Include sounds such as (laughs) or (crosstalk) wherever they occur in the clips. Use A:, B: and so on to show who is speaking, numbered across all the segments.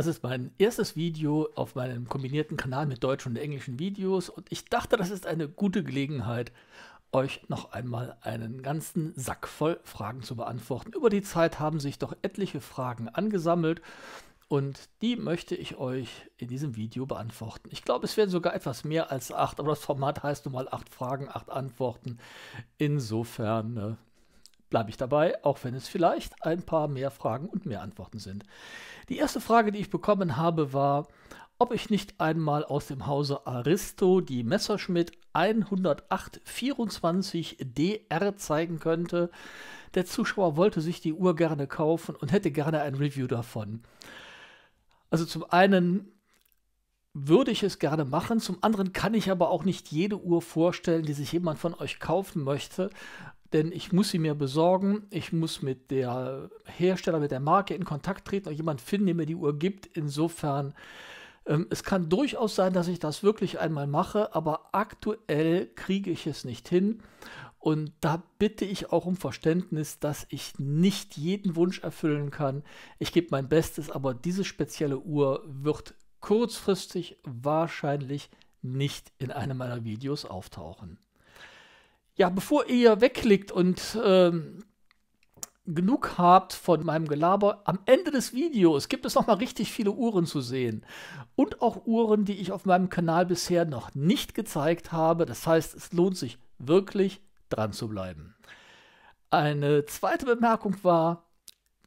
A: Das ist mein erstes Video auf meinem kombinierten Kanal mit deutschen und englischen Videos und ich dachte, das ist eine gute Gelegenheit, euch noch einmal einen ganzen Sack voll Fragen zu beantworten. Über die Zeit haben sich doch etliche Fragen angesammelt und die möchte ich euch in diesem Video beantworten. Ich glaube, es werden sogar etwas mehr als acht, aber das Format heißt nun mal acht Fragen, acht Antworten. Insofern äh, bleibe ich dabei, auch wenn es vielleicht ein paar mehr Fragen und mehr Antworten sind. Die erste Frage, die ich bekommen habe, war, ob ich nicht einmal aus dem Hause Aristo die Messerschmitt 10824DR zeigen könnte. Der Zuschauer wollte sich die Uhr gerne kaufen und hätte gerne ein Review davon. Also zum einen würde ich es gerne machen. Zum anderen kann ich aber auch nicht jede Uhr vorstellen, die sich jemand von euch kaufen möchte, denn ich muss sie mir besorgen, ich muss mit der Hersteller, mit der Marke in Kontakt treten und jemanden finden, der mir die Uhr gibt. Insofern, ähm, es kann durchaus sein, dass ich das wirklich einmal mache, aber aktuell kriege ich es nicht hin. Und da bitte ich auch um Verständnis, dass ich nicht jeden Wunsch erfüllen kann. Ich gebe mein Bestes, aber diese spezielle Uhr wird kurzfristig wahrscheinlich nicht in einem meiner Videos auftauchen ja, bevor ihr wegklickt und ähm, genug habt von meinem Gelaber, am Ende des Videos gibt es nochmal richtig viele Uhren zu sehen. Und auch Uhren, die ich auf meinem Kanal bisher noch nicht gezeigt habe. Das heißt, es lohnt sich wirklich dran zu bleiben. Eine zweite Bemerkung war,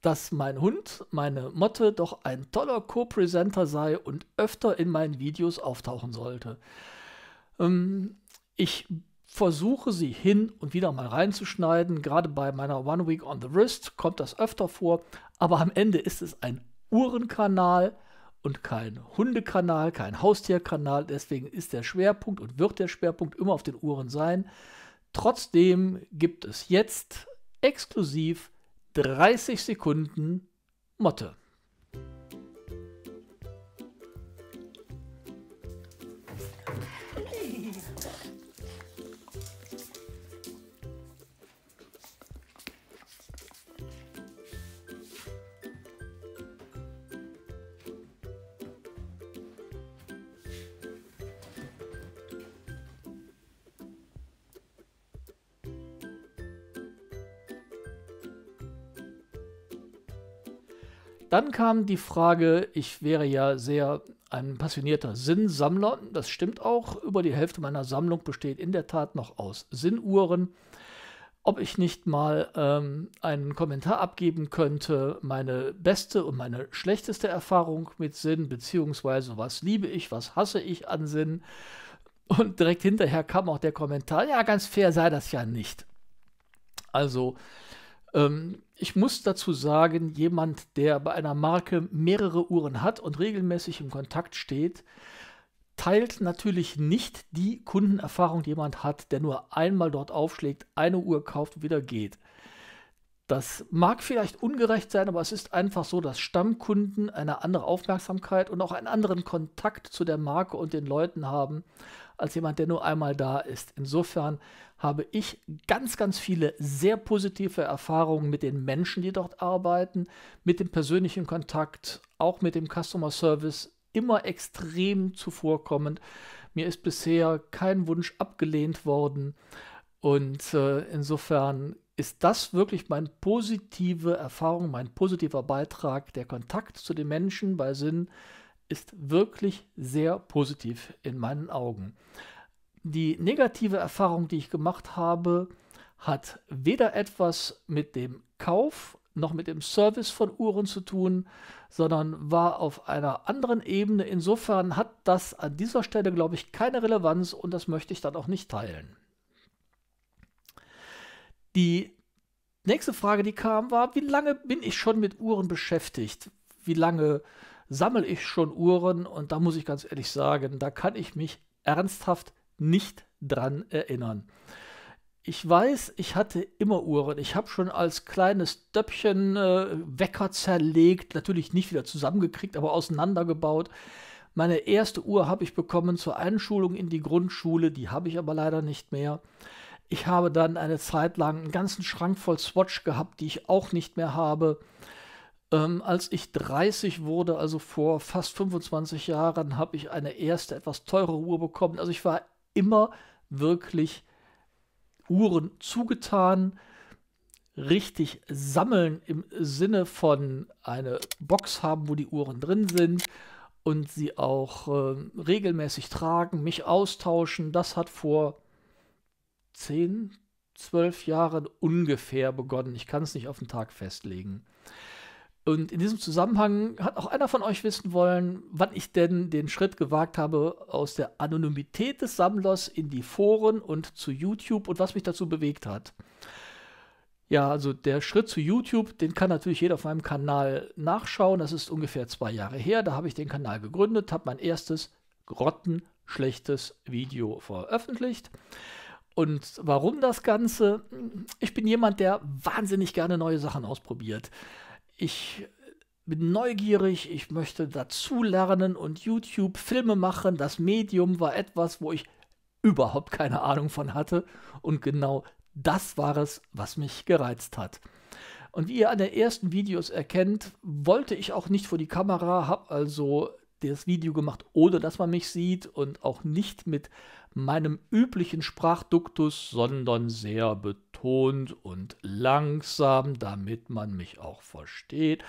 A: dass mein Hund, meine Motte, doch ein toller Co-Presenter sei und öfter in meinen Videos auftauchen sollte. Ähm, ich versuche sie hin und wieder mal reinzuschneiden. Gerade bei meiner One Week on the Wrist kommt das öfter vor. Aber am Ende ist es ein Uhrenkanal und kein Hundekanal, kein Haustierkanal. Deswegen ist der Schwerpunkt und wird der Schwerpunkt immer auf den Uhren sein. Trotzdem gibt es jetzt exklusiv 30 Sekunden Motte. Dann kam die Frage, ich wäre ja sehr ein passionierter Sinnsammler. Das stimmt auch. Über die Hälfte meiner Sammlung besteht in der Tat noch aus Sinnuhren. Ob ich nicht mal ähm, einen Kommentar abgeben könnte, meine beste und meine schlechteste Erfahrung mit Sinn, beziehungsweise was liebe ich, was hasse ich an Sinn. Und direkt hinterher kam auch der Kommentar, ja, ganz fair sei das ja nicht. Also, ähm, ich muss dazu sagen, jemand, der bei einer Marke mehrere Uhren hat und regelmäßig im Kontakt steht, teilt natürlich nicht die Kundenerfahrung, die jemand hat, der nur einmal dort aufschlägt, eine Uhr kauft und wieder geht. Das mag vielleicht ungerecht sein, aber es ist einfach so, dass Stammkunden eine andere Aufmerksamkeit und auch einen anderen Kontakt zu der Marke und den Leuten haben als jemand, der nur einmal da ist. Insofern habe ich ganz, ganz viele sehr positive Erfahrungen mit den Menschen, die dort arbeiten, mit dem persönlichen Kontakt, auch mit dem Customer Service, immer extrem zuvorkommend. Mir ist bisher kein Wunsch abgelehnt worden. Und äh, insofern ist das wirklich meine positive Erfahrung, mein positiver Beitrag, der Kontakt zu den Menschen bei Sinn, ist wirklich sehr positiv in meinen Augen. Die negative Erfahrung, die ich gemacht habe, hat weder etwas mit dem Kauf noch mit dem Service von Uhren zu tun, sondern war auf einer anderen Ebene. Insofern hat das an dieser Stelle, glaube ich, keine Relevanz und das möchte ich dann auch nicht teilen. Die nächste Frage, die kam, war, wie lange bin ich schon mit Uhren beschäftigt? Wie lange äh, sammle ich schon Uhren und da muss ich ganz ehrlich sagen, da kann ich mich ernsthaft nicht dran erinnern. Ich weiß, ich hatte immer Uhren. Ich habe schon als kleines Döppchen äh, Wecker zerlegt, natürlich nicht wieder zusammengekriegt, aber auseinandergebaut. Meine erste Uhr habe ich bekommen zur Einschulung in die Grundschule, die habe ich aber leider nicht mehr. Ich habe dann eine Zeit lang einen ganzen Schrank voll Swatch gehabt, die ich auch nicht mehr habe. Ähm, als ich 30 wurde, also vor fast 25 Jahren, habe ich eine erste etwas teure Uhr bekommen. Also ich war immer wirklich Uhren zugetan, richtig sammeln im Sinne von eine Box haben, wo die Uhren drin sind und sie auch äh, regelmäßig tragen, mich austauschen. Das hat vor 10, 12 Jahren ungefähr begonnen. Ich kann es nicht auf den Tag festlegen. Und in diesem Zusammenhang hat auch einer von euch wissen wollen, wann ich denn den Schritt gewagt habe aus der Anonymität des Sammlers in die Foren und zu YouTube und was mich dazu bewegt hat. Ja, also der Schritt zu YouTube, den kann natürlich jeder auf meinem Kanal nachschauen. Das ist ungefähr zwei Jahre her. Da habe ich den Kanal gegründet, habe mein erstes grottenschlechtes Video veröffentlicht. Und warum das Ganze? Ich bin jemand, der wahnsinnig gerne neue Sachen ausprobiert ich bin neugierig, ich möchte dazulernen und YouTube Filme machen. Das Medium war etwas, wo ich überhaupt keine Ahnung von hatte und genau das war es, was mich gereizt hat. Und wie ihr an den ersten Videos erkennt, wollte ich auch nicht vor die Kamera, habe also das Video gemacht, ohne dass man mich sieht und auch nicht mit meinem üblichen Sprachduktus, sondern sehr betont und langsam, damit man mich auch versteht.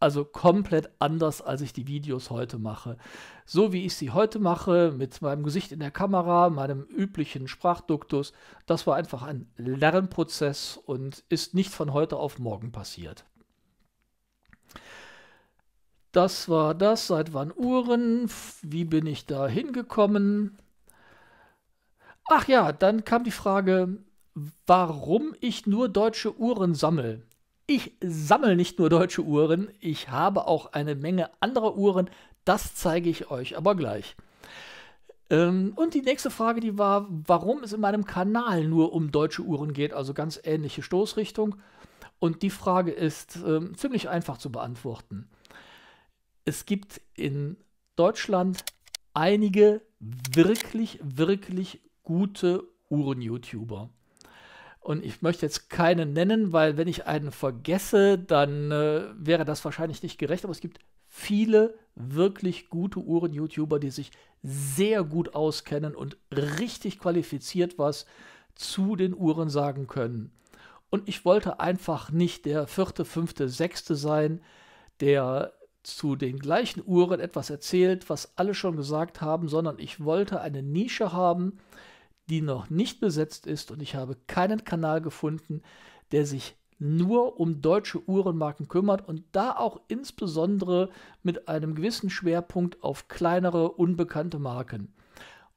A: Also komplett anders, als ich die Videos heute mache. So wie ich sie heute mache, mit meinem Gesicht in der Kamera, meinem üblichen Sprachduktus, das war einfach ein Lernprozess und ist nicht von heute auf morgen passiert das war das, seit wann Uhren, wie bin ich da hingekommen? Ach ja, dann kam die Frage, warum ich nur deutsche Uhren sammle. Ich sammle nicht nur deutsche Uhren, ich habe auch eine Menge anderer Uhren, das zeige ich euch aber gleich. Ähm, und die nächste Frage, die war, warum es in meinem Kanal nur um deutsche Uhren geht, also ganz ähnliche Stoßrichtung. Und die Frage ist ähm, ziemlich einfach zu beantworten es gibt in Deutschland einige wirklich, wirklich gute Uhren-YouTuber. Und ich möchte jetzt keinen nennen, weil wenn ich einen vergesse, dann äh, wäre das wahrscheinlich nicht gerecht. Aber es gibt viele wirklich gute Uhren-YouTuber, die sich sehr gut auskennen und richtig qualifiziert was zu den Uhren sagen können. Und ich wollte einfach nicht der vierte, fünfte, sechste sein, der zu den gleichen Uhren etwas erzählt, was alle schon gesagt haben, sondern ich wollte eine Nische haben, die noch nicht besetzt ist und ich habe keinen Kanal gefunden, der sich nur um deutsche Uhrenmarken kümmert und da auch insbesondere mit einem gewissen Schwerpunkt auf kleinere, unbekannte Marken.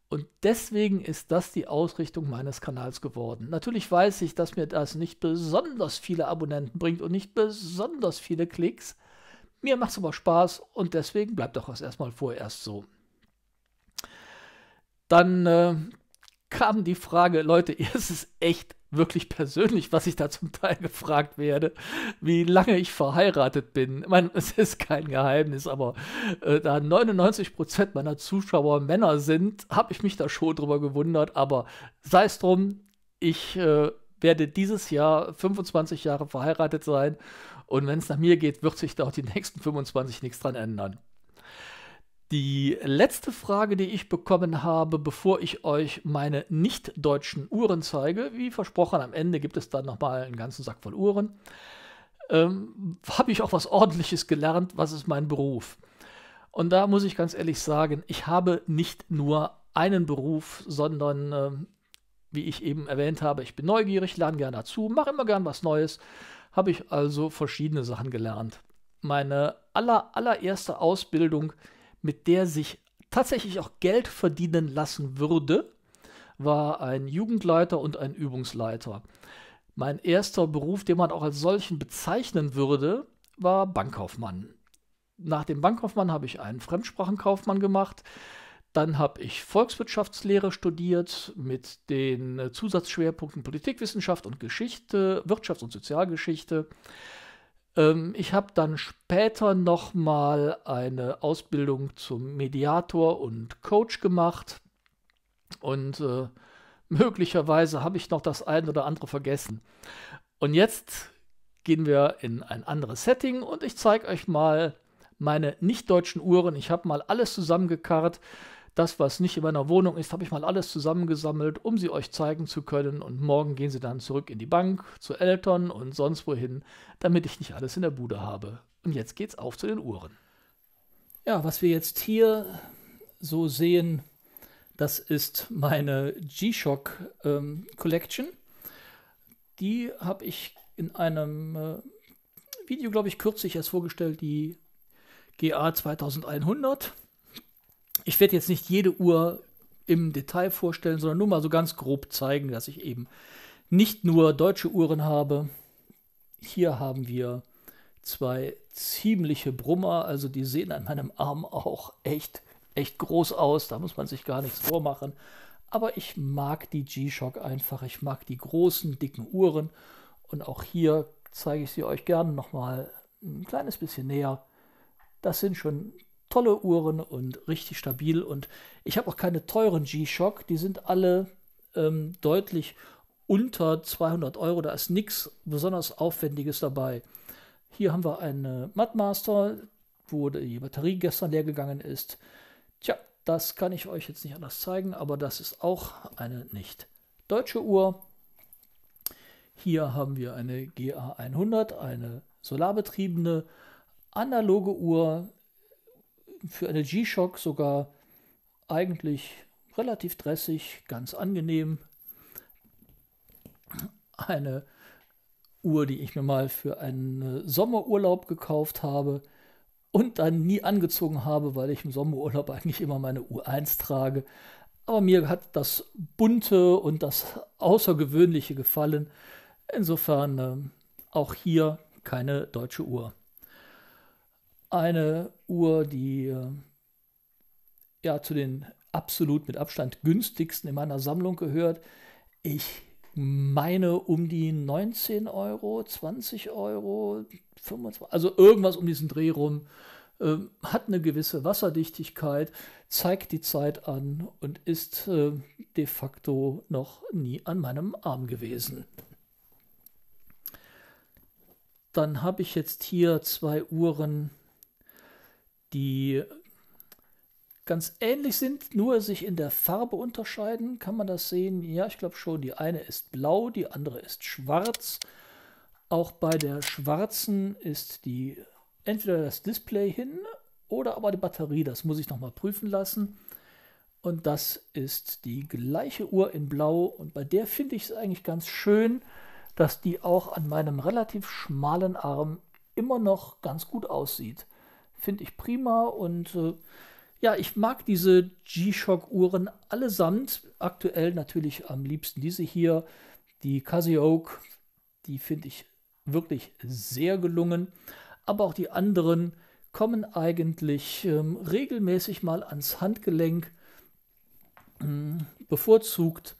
A: Und deswegen ist das die Ausrichtung meines Kanals geworden. Natürlich weiß ich, dass mir das nicht besonders viele Abonnenten bringt und nicht besonders viele Klicks, mir macht es aber Spaß und deswegen bleibt doch das erstmal vorerst so. Dann äh, kam die Frage, Leute, (laughs) ist es echt wirklich persönlich, was ich da zum Teil gefragt werde, wie lange ich verheiratet bin. Ich meine, (laughs) es ist kein Geheimnis, aber äh, da 99% Prozent meiner Zuschauer Männer sind, habe ich mich da schon drüber gewundert. Aber sei es drum, ich äh, werde dieses Jahr 25 Jahre verheiratet sein und wenn es nach mir geht, wird sich da auch die nächsten 25 nichts dran ändern. Die letzte Frage, die ich bekommen habe, bevor ich euch meine nicht-deutschen Uhren zeige, wie versprochen, am Ende gibt es dann nochmal einen ganzen Sack voll Uhren, ähm, habe ich auch was Ordentliches gelernt, was ist mein Beruf. Und da muss ich ganz ehrlich sagen, ich habe nicht nur einen Beruf, sondern, äh, wie ich eben erwähnt habe, ich bin neugierig, lerne gerne dazu, mache immer gern was Neues habe ich also verschiedene Sachen gelernt. Meine aller, allererste Ausbildung, mit der sich tatsächlich auch Geld verdienen lassen würde, war ein Jugendleiter und ein Übungsleiter. Mein erster Beruf, den man auch als solchen bezeichnen würde, war Bankkaufmann. Nach dem Bankkaufmann habe ich einen Fremdsprachenkaufmann gemacht. Dann habe ich Volkswirtschaftslehre studiert mit den äh, Zusatzschwerpunkten Politikwissenschaft und Geschichte, Wirtschafts- und Sozialgeschichte. Ähm, ich habe dann später nochmal eine Ausbildung zum Mediator und Coach gemacht und äh, möglicherweise habe ich noch das ein oder andere vergessen. Und jetzt gehen wir in ein anderes Setting und ich zeige euch mal meine nicht-deutschen Uhren. Ich habe mal alles zusammengekarrt das, was nicht in meiner Wohnung ist, habe ich mal alles zusammengesammelt, um sie euch zeigen zu können. Und morgen gehen sie dann zurück in die Bank, zu Eltern und sonst wohin, damit ich nicht alles in der Bude habe. Und jetzt geht's auf zu den Uhren. Ja, was wir jetzt hier so sehen, das ist meine G-Shock ähm, Collection. Die habe ich in einem äh, Video, glaube ich, kürzlich erst vorgestellt, die GA 2100 ich werde jetzt nicht jede Uhr im Detail vorstellen, sondern nur mal so ganz grob zeigen, dass ich eben nicht nur deutsche Uhren habe. Hier haben wir zwei ziemliche Brummer, also die sehen an meinem Arm auch echt, echt groß aus. Da muss man sich gar nichts vormachen. Aber ich mag die G-Shock einfach. Ich mag die großen, dicken Uhren. Und auch hier zeige ich sie euch gerne nochmal ein kleines bisschen näher. Das sind schon tolle Uhren und richtig stabil. Und ich habe auch keine teuren G-Shock. Die sind alle ähm, deutlich unter 200 Euro. Da ist nichts besonders Aufwendiges dabei. Hier haben wir eine Mudmaster, wo die Batterie gestern leer gegangen ist. Tja, das kann ich euch jetzt nicht anders zeigen, aber das ist auch eine nicht deutsche Uhr. Hier haben wir eine GA100, eine solarbetriebene analoge Uhr für eine G-Shock sogar eigentlich relativ dressig, ganz angenehm. Eine Uhr, die ich mir mal für einen äh, Sommerurlaub gekauft habe und dann nie angezogen habe, weil ich im Sommerurlaub (laughs) eigentlich immer meine u 1 trage. Aber mir hat das Bunte und das Außergewöhnliche gefallen. Insofern äh, auch hier keine deutsche Uhr eine Uhr, die äh, ja zu den absolut mit Abstand günstigsten in meiner Sammlung gehört. Ich meine um die 19 Euro, 20 Euro, 25, also irgendwas um diesen Dreh rum. Ähm, hat eine gewisse Wasserdichtigkeit, zeigt die Zeit an und ist äh, de facto noch nie an meinem Arm gewesen. Dann habe ich jetzt hier zwei Uhren die ganz ähnlich sind, nur sich in der Farbe unterscheiden. Kann man das sehen? Ja, ich glaube schon. Die eine ist blau, die andere ist schwarz. Auch bei der schwarzen ist die entweder das Display hin oder aber die Batterie. Das muss ich nochmal prüfen lassen. Und das ist die gleiche Uhr in Blau. Und bei der finde ich es eigentlich ganz schön, dass die auch an meinem relativ schmalen Arm immer noch ganz gut aussieht finde ich prima und äh, ja, ich mag diese G-Shock-Uhren allesamt. Aktuell natürlich am liebsten diese hier, die Casioke, die finde ich wirklich sehr gelungen. Aber auch die anderen kommen eigentlich ähm, regelmäßig mal ans Handgelenk. Ähm, bevorzugt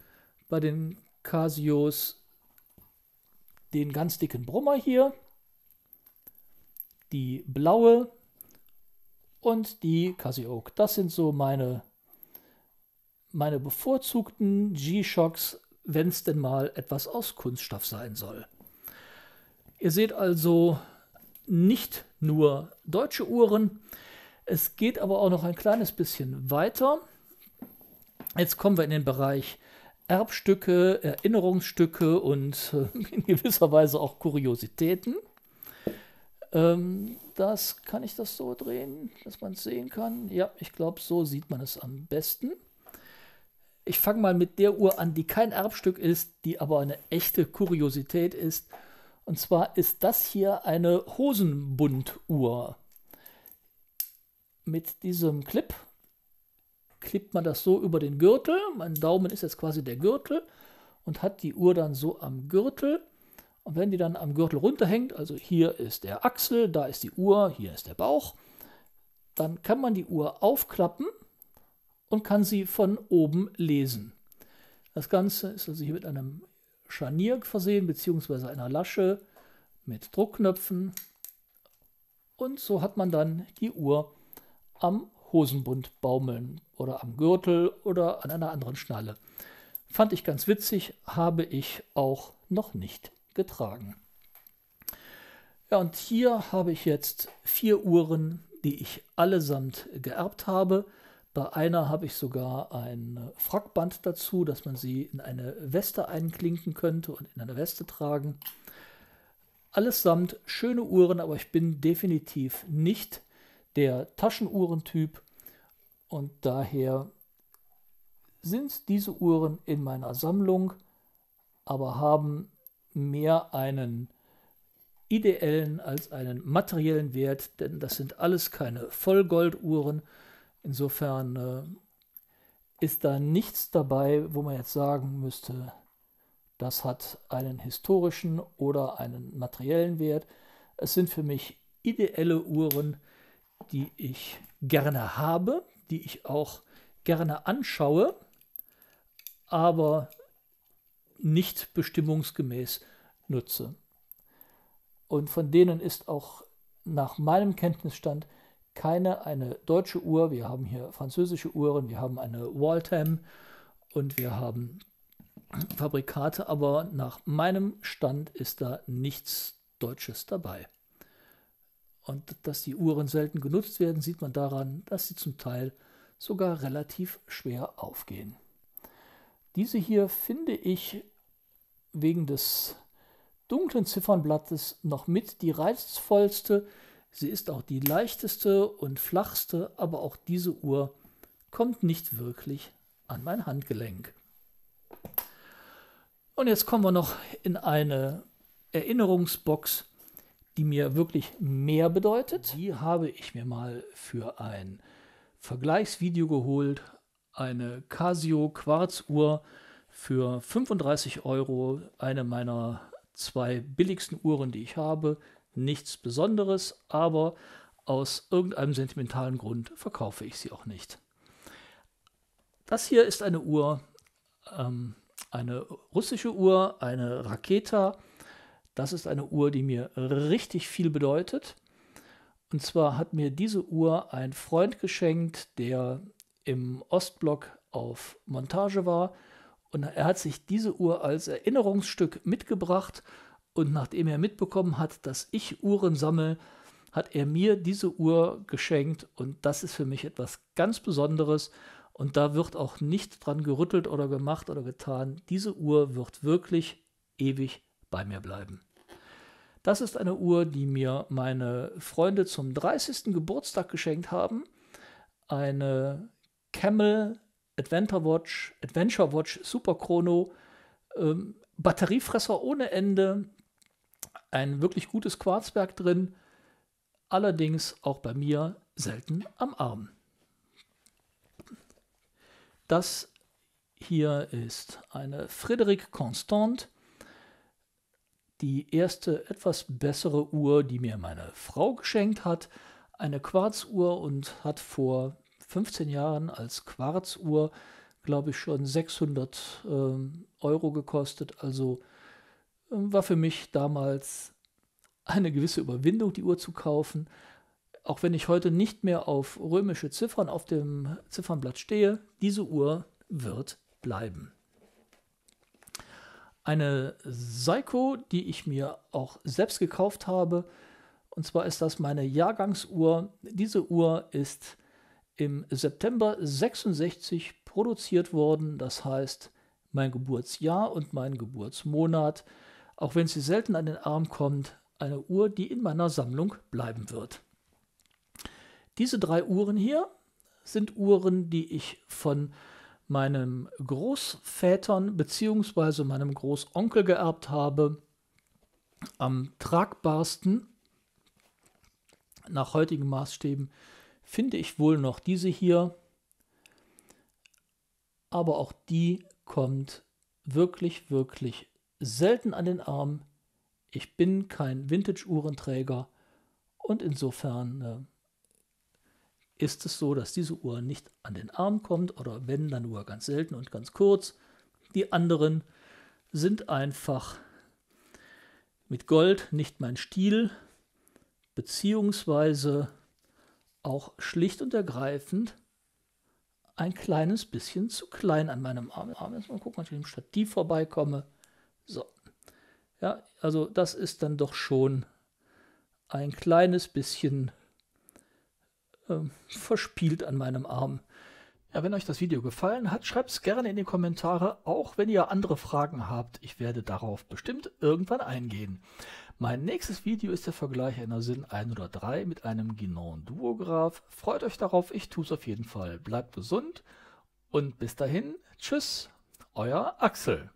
A: bei den Casios den ganz dicken Brummer hier, die blaue und die Casio. Das sind so meine, meine bevorzugten G-Shocks, wenn es denn mal etwas aus Kunststoff sein soll. Ihr seht also nicht nur deutsche Uhren, es geht aber auch noch ein kleines bisschen weiter. Jetzt kommen wir in den Bereich Erbstücke, Erinnerungsstücke und äh, in gewisser Weise auch Kuriositäten. Ähm, das kann ich das so drehen, dass man es sehen kann. Ja, ich glaube, so sieht man es am besten. Ich fange mal mit der Uhr an, die kein Erbstück ist, die aber eine echte Kuriosität ist. Und zwar ist das hier eine Hosenbunduhr. Mit diesem Clip klippt man das so über den Gürtel. Mein Daumen ist jetzt quasi der Gürtel und hat die Uhr dann so am Gürtel. Und wenn die dann am Gürtel runterhängt, also hier ist der Achsel, da ist die Uhr, hier ist der Bauch, dann kann man die Uhr aufklappen und kann sie von oben lesen. Das Ganze ist also hier mit einem Scharnier versehen, beziehungsweise einer Lasche mit Druckknöpfen. Und so hat man dann die Uhr am Hosenbund baumeln oder am Gürtel oder an einer anderen Schnalle. Fand ich ganz witzig, habe ich auch noch nicht getragen. Ja, und hier habe ich jetzt vier Uhren, die ich allesamt geerbt habe. Bei einer habe ich sogar ein Frackband dazu, dass man sie in eine Weste einklinken könnte und in eine Weste tragen. Allesamt schöne Uhren, aber ich bin definitiv nicht der Taschenuhrentyp und daher sind diese Uhren in meiner Sammlung, aber haben mehr einen ideellen als einen materiellen Wert, denn das sind alles keine Vollgolduhren. Insofern äh, ist da nichts dabei, wo man jetzt sagen müsste, das hat einen historischen oder einen materiellen Wert. Es sind für mich ideelle Uhren, die ich gerne habe, die ich auch gerne anschaue, aber nicht bestimmungsgemäß nutze. Und von denen ist auch nach meinem Kenntnisstand keine eine deutsche Uhr, wir haben hier französische Uhren, wir haben eine Waltham und wir haben Fabrikate, aber nach meinem Stand ist da nichts Deutsches dabei. Und dass die Uhren selten genutzt werden, sieht man daran, dass sie zum Teil sogar relativ schwer aufgehen. Diese hier finde ich wegen des dunklen Ziffernblattes noch mit die reizvollste. Sie ist auch die leichteste und flachste, aber auch diese Uhr kommt nicht wirklich an mein Handgelenk. Und jetzt kommen wir noch in eine Erinnerungsbox, die mir wirklich mehr bedeutet. Die habe ich mir mal für ein Vergleichsvideo geholt eine Casio Quarzuhr für 35 Euro, eine meiner zwei billigsten Uhren, die ich habe. Nichts Besonderes, aber aus irgendeinem sentimentalen Grund verkaufe ich sie auch nicht. Das hier ist eine Uhr, ähm, eine russische Uhr, eine Raketa. Das ist eine Uhr, die mir richtig viel bedeutet. Und zwar hat mir diese Uhr ein Freund geschenkt, der im Ostblock auf Montage war. Und er hat sich diese Uhr als Erinnerungsstück mitgebracht. Und nachdem er mitbekommen hat, dass ich Uhren sammle, hat er mir diese Uhr geschenkt. Und das ist für mich etwas ganz Besonderes. Und da wird auch nicht dran gerüttelt oder gemacht oder getan. Diese Uhr wird wirklich ewig bei mir bleiben. Das ist eine Uhr, die mir meine Freunde zum 30. Geburtstag geschenkt haben. Eine Camel, Adventure Watch, Adventure Watch, Super Chrono, ähm, Batteriefresser ohne Ende, ein wirklich gutes Quarzwerk drin, allerdings auch bei mir selten am Arm. Das hier ist eine Frederic Constant, die erste etwas bessere Uhr, die mir meine Frau geschenkt hat, eine Quarzuhr und hat vor 15 Jahren als Quarzuhr, glaube ich, schon 600 ähm, Euro gekostet. Also ähm, war für mich damals eine gewisse Überwindung, die Uhr zu kaufen. Auch wenn ich heute nicht mehr auf römische Ziffern auf dem Ziffernblatt stehe, diese Uhr wird bleiben. Eine Seiko, die ich mir auch selbst gekauft habe. Und zwar ist das meine Jahrgangsuhr. Diese Uhr ist im September 66 produziert worden. Das heißt, mein Geburtsjahr und mein Geburtsmonat. Auch wenn sie selten an den Arm kommt, eine Uhr, die in meiner Sammlung bleiben wird. Diese drei Uhren hier sind Uhren, die ich von meinen Großvätern bzw. meinem Großonkel geerbt habe. Am tragbarsten, nach heutigen Maßstäben, finde ich wohl noch diese hier. Aber auch die kommt wirklich, wirklich selten an den Arm. Ich bin kein Vintage-Uhrenträger und insofern äh, ist es so, dass diese Uhr nicht an den Arm kommt oder wenn, dann nur ganz selten und ganz kurz. Die anderen sind einfach mit Gold nicht mein Stil, beziehungsweise auch schlicht und ergreifend ein kleines bisschen zu klein an meinem Arm. Arm jetzt mal gucken, ob ich im Stativ vorbeikomme. So. Ja, also das ist dann doch schon ein kleines bisschen äh, verspielt an meinem Arm. Ja, wenn euch das Video gefallen hat, schreibt es gerne in die Kommentare, auch wenn ihr andere Fragen habt. Ich werde darauf bestimmt irgendwann eingehen. Mein nächstes Video ist der Vergleich einer SIN 103 mit einem Ginon Duograph. Freut euch darauf, ich tue es auf jeden Fall. Bleibt gesund und bis dahin, tschüss, euer Axel.